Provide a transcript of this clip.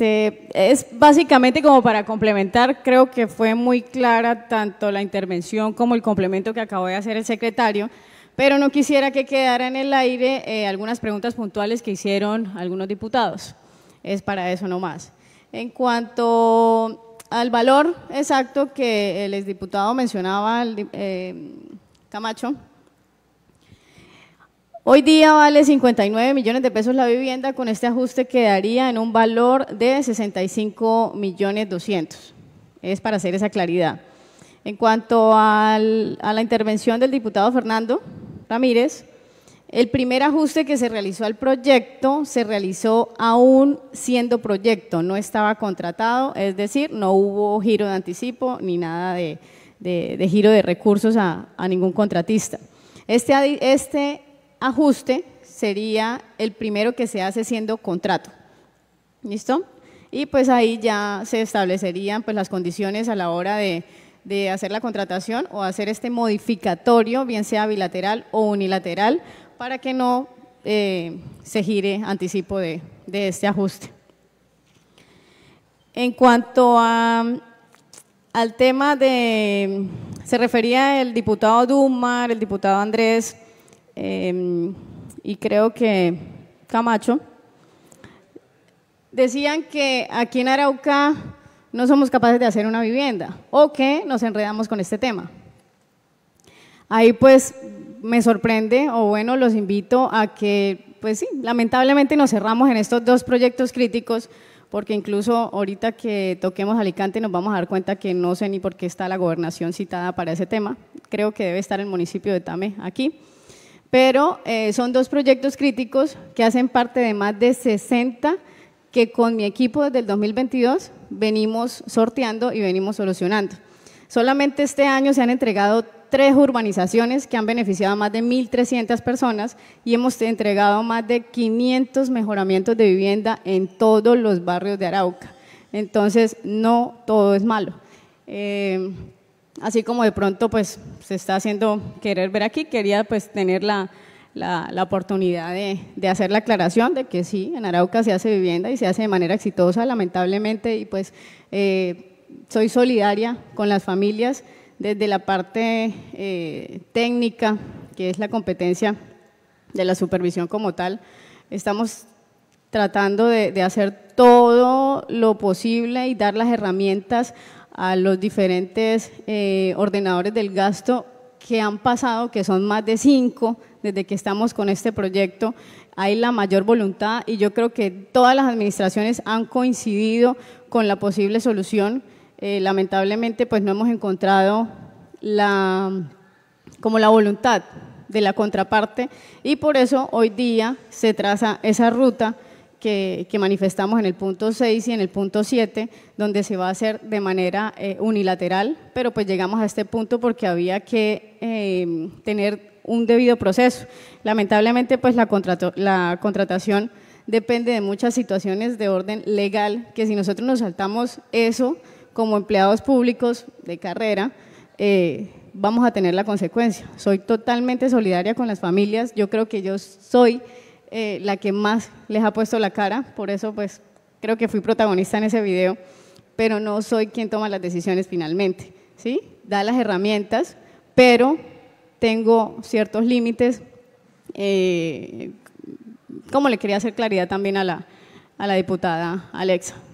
Este, es básicamente como para complementar, creo que fue muy clara tanto la intervención como el complemento que acabó de hacer el secretario, pero no quisiera que quedara en el aire eh, algunas preguntas puntuales que hicieron algunos diputados. Es para eso nomás. En cuanto al valor exacto que el exdiputado mencionaba, eh, Camacho, Hoy día vale 59 millones de pesos la vivienda, con este ajuste quedaría en un valor de 65 millones 200. Es para hacer esa claridad. En cuanto a la intervención del diputado Fernando Ramírez, el primer ajuste que se realizó al proyecto se realizó aún siendo proyecto, no estaba contratado, es decir, no hubo giro de anticipo ni nada de, giro de recursos a, a ningún contratista. Este, este ajuste sería el primero que se hace siendo contrato. ¿Listo? Y pues ahí ya se establecerían pues las condiciones a la hora de, hacer la contratación o hacer este modificatorio, bien sea bilateral o unilateral, para que no eh, se gire anticipo de, de este ajuste. En cuanto a, al tema de, se refería el diputado Dumar, el diputado Andrés, Em, y creo que Camacho, decían que aquí en Arauca no somos capaces de hacer una vivienda o que nos enredamos con este tema. Ahí pues me sorprende o bueno, los invito a que, pues sí, lamentablemente nos cerramos en estos dos proyectos críticos porque incluso ahorita que toquemos Alicante nos vamos a dar cuenta que no sé ni por qué está la gobernación citada para ese tema. Creo que debe estar el municipio de Tame aquí pero eh, son dos proyectos críticos que hacen parte de más de 60 que con mi equipo desde el 2022 venimos sorteando y venimos solucionando. Solamente este año se han entregado tres urbanizaciones que han beneficiado a más de 1.300 personas y hemos entregado más de 500 mejoramientos de vivienda en todos los barrios de Arauca. Entonces, no todo es malo. Eh, así como de pronto pues se está haciendo querer ver aquí, quería pues tener la, oportunidad de, hacer la aclaración de que sí, en Arauca se hace vivienda y se hace de manera exitosa, lamentablemente, y pues eh, soy solidaria con las familias desde la parte eh, técnica, que es la competencia de la supervisión como tal. Estamos tratando de, de hacer todo lo posible y dar las herramientas a los diferentes eh, ordenadores del gasto que han pasado, que son más de cinco desde que estamos con este proyecto, hay la mayor voluntad y yo creo que todas las administraciones han coincidido con la posible solución. Eh, lamentablemente, pues no hemos encontrado como la voluntad de la contraparte y por eso hoy día se traza esa ruta que, manifestamos en el punto 6 y en el punto 7, donde se va a hacer de manera eh, unilateral, pero pues llegamos a este punto porque había que em, tener un debido proceso. Lamentablemente, pues la, la contratación depende de muchas situaciones de orden legal, que si nosotros nos saltamos eso como empleados públicos de carrera, eh, vamos a tener la consecuencia. Soy totalmente solidaria con las familias, yo creo que yo soy eh, la que más les ha puesto la cara, por eso pues creo que fui protagonista en ese video, pero no soy quien toma las decisiones finalmente, ¿sí? Da las herramientas, pero tengo ciertos límites, eh, como le quería hacer claridad también a la, a la diputada Alexa.